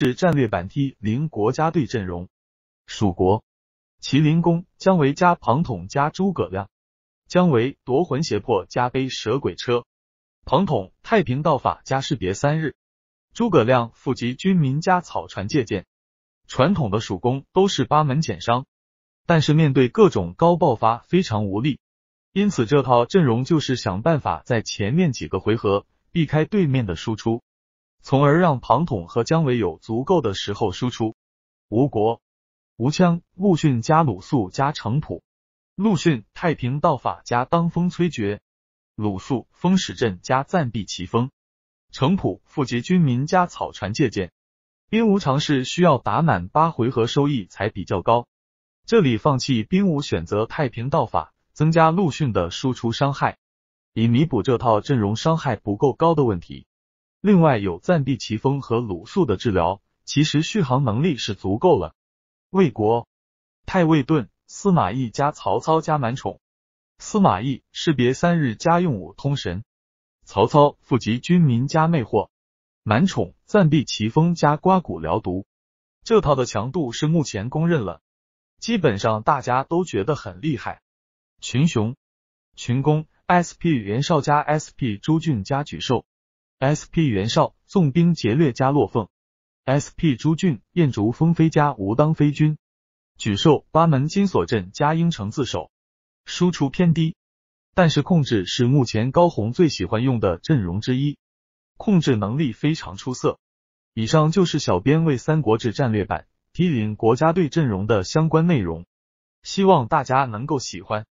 是战略版 T 零国家队阵容，蜀国，麒麟弓姜维加庞统加诸葛亮，姜维夺魂胁迫加背蛇鬼车，庞统太平道法加士别三日，诸葛亮富集军民加草船借箭。传统的蜀弓都是八门减伤，但是面对各种高爆发非常无力，因此这套阵容就是想办法在前面几个回合避开对面的输出。从而让庞统和姜维有足够的时候输出。吴国，吴枪陆逊加鲁肃加程普，陆逊太平道法加当风摧绝，鲁肃风使阵加暂避奇锋，程普富集军民加草船借箭。兵无常势，需要打满八回合收益才比较高。这里放弃兵无，选择太平道法，增加陆逊的输出伤害，以弥补这套阵容伤害不够高的问题。另外有暂避奇风和鲁肃的治疗，其实续航能力是足够了。魏国太尉盾司马懿加曹操加满宠，司马懿士别三日家用武通神，曹操富集军民加魅惑，满宠暂避奇风加刮骨疗毒，这套的强度是目前公认了，基本上大家都觉得很厉害。群雄群攻 SP 袁绍加 SP 朱俊加沮授。SP 袁绍纵兵劫掠加洛凤，SP 朱俊燕竹风飞加吴当飞军，沮授八门金锁阵加鹰城自守，输出偏低，但是控制是目前高红最喜欢用的阵容之一，控制能力非常出色。以上就是小编为《三国志战略版》T 领国家队阵容的相关内容，希望大家能够喜欢。